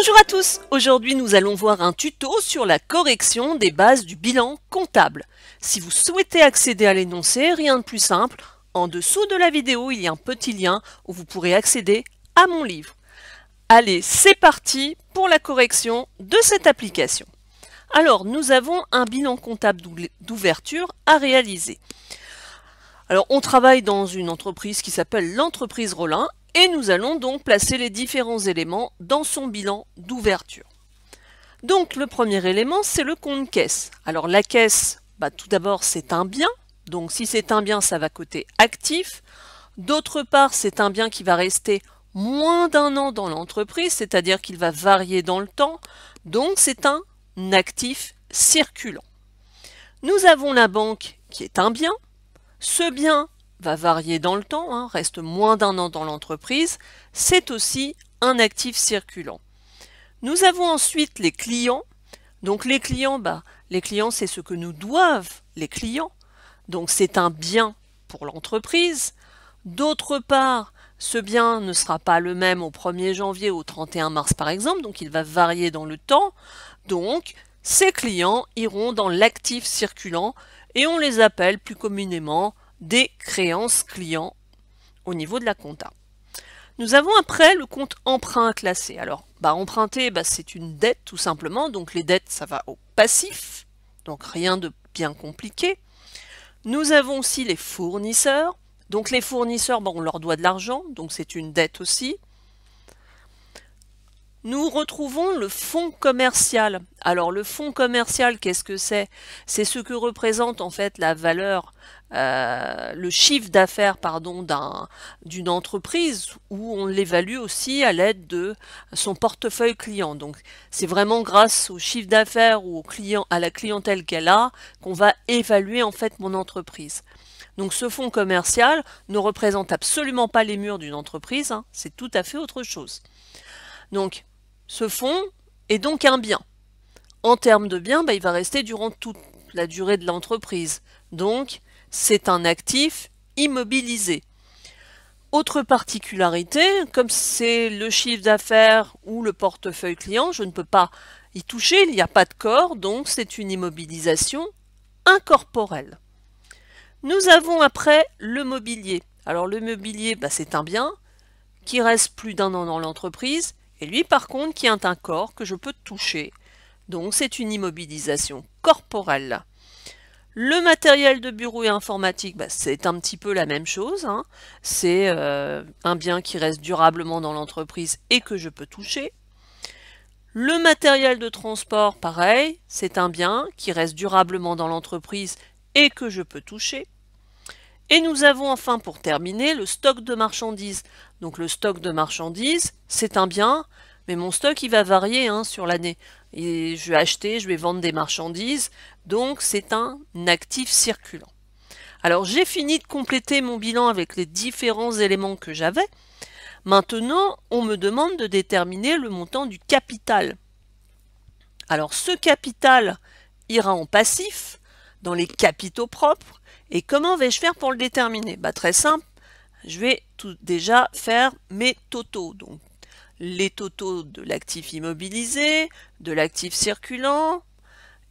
Bonjour à tous Aujourd'hui nous allons voir un tuto sur la correction des bases du bilan comptable. Si vous souhaitez accéder à l'énoncé, rien de plus simple, en dessous de la vidéo il y a un petit lien où vous pourrez accéder à mon livre. Allez, c'est parti pour la correction de cette application. Alors nous avons un bilan comptable d'ouverture à réaliser. Alors on travaille dans une entreprise qui s'appelle l'entreprise Rollin et nous allons donc placer les différents éléments dans son bilan d'ouverture. Donc le premier élément, c'est le compte caisse. Alors la caisse, bah, tout d'abord, c'est un bien. Donc si c'est un bien, ça va côté actif. D'autre part, c'est un bien qui va rester moins d'un an dans l'entreprise, c'est-à-dire qu'il va varier dans le temps. Donc c'est un actif circulant. Nous avons la banque qui est un bien. Ce bien, va varier dans le temps, hein, reste moins d'un an dans l'entreprise, c'est aussi un actif circulant. Nous avons ensuite les clients. Donc les clients, bah, les clients c'est ce que nous doivent les clients. Donc c'est un bien pour l'entreprise. D'autre part, ce bien ne sera pas le même au 1er janvier au 31 mars par exemple, donc il va varier dans le temps. Donc ces clients iront dans l'actif circulant et on les appelle plus communément des créances clients au niveau de la compta. Nous avons après le compte emprunt classé. Alors, bah, emprunter, bah, c'est une dette tout simplement. Donc les dettes, ça va au passif. Donc rien de bien compliqué. Nous avons aussi les fournisseurs. Donc les fournisseurs, bah, on leur doit de l'argent. Donc c'est une dette aussi. Nous retrouvons le fonds commercial. Alors le fonds commercial, qu'est-ce que c'est C'est ce que représente en fait la valeur, euh, le chiffre d'affaires pardon d'une entreprise où on l'évalue aussi à l'aide de son portefeuille client. Donc c'est vraiment grâce au chiffre d'affaires ou à la clientèle qu'elle a qu'on va évaluer en fait mon entreprise. Donc ce fonds commercial ne représente absolument pas les murs d'une entreprise, hein. c'est tout à fait autre chose. Donc, ce fonds est donc un bien. En termes de bien, bah, il va rester durant toute la durée de l'entreprise. Donc, c'est un actif immobilisé. Autre particularité, comme c'est le chiffre d'affaires ou le portefeuille client, je ne peux pas y toucher, il n'y a pas de corps, donc c'est une immobilisation incorporelle. Nous avons après le mobilier. Alors le mobilier, bah, c'est un bien qui reste plus d'un an dans l'entreprise et lui, par contre, qui a un corps que je peux toucher. Donc, c'est une immobilisation corporelle. Le matériel de bureau et informatique, bah, c'est un petit peu la même chose. Hein. C'est euh, un bien qui reste durablement dans l'entreprise et que je peux toucher. Le matériel de transport, pareil, c'est un bien qui reste durablement dans l'entreprise et que je peux toucher. Et nous avons enfin pour terminer le stock de marchandises. Donc le stock de marchandises, c'est un bien, mais mon stock il va varier hein, sur l'année. Et je vais acheter, je vais vendre des marchandises, donc c'est un actif circulant. Alors j'ai fini de compléter mon bilan avec les différents éléments que j'avais. Maintenant, on me demande de déterminer le montant du capital. Alors ce capital ira en passif, dans les capitaux propres, et comment vais-je faire pour le déterminer bah, Très simple, je vais tout déjà faire mes totaux. Donc les totaux de l'actif immobilisé, de l'actif circulant,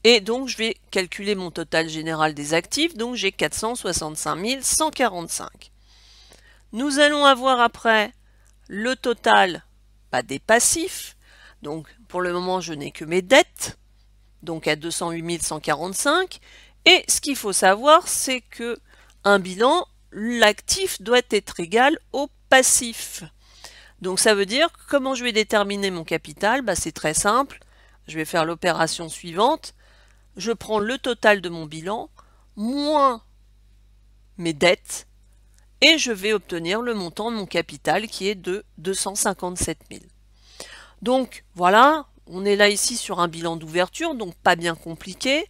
et donc je vais calculer mon total général des actifs, donc j'ai 465 145. Nous allons avoir après le total bah, des passifs, donc pour le moment je n'ai que mes dettes, donc à 208 145, et ce qu'il faut savoir, c'est que un bilan, l'actif doit être égal au passif. Donc ça veut dire comment je vais déterminer mon capital bah, C'est très simple. Je vais faire l'opération suivante. Je prends le total de mon bilan moins mes dettes et je vais obtenir le montant de mon capital qui est de 257 000. Donc voilà, on est là ici sur un bilan d'ouverture, donc pas bien compliqué.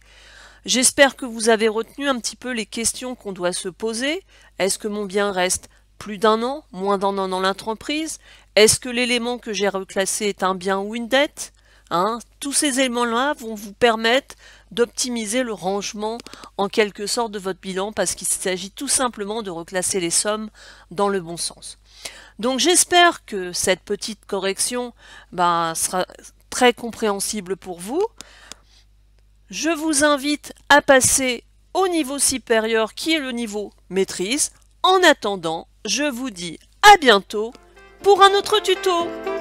J'espère que vous avez retenu un petit peu les questions qu'on doit se poser. Est-ce que mon bien reste plus d'un an, moins d'un an dans l'entreprise Est-ce que l'élément que j'ai reclassé est un bien ou une dette hein? Tous ces éléments-là vont vous permettre d'optimiser le rangement en quelque sorte de votre bilan parce qu'il s'agit tout simplement de reclasser les sommes dans le bon sens. Donc j'espère que cette petite correction bah, sera très compréhensible pour vous je vous invite à passer au niveau supérieur qui est le niveau maîtrise. En attendant, je vous dis à bientôt pour un autre tuto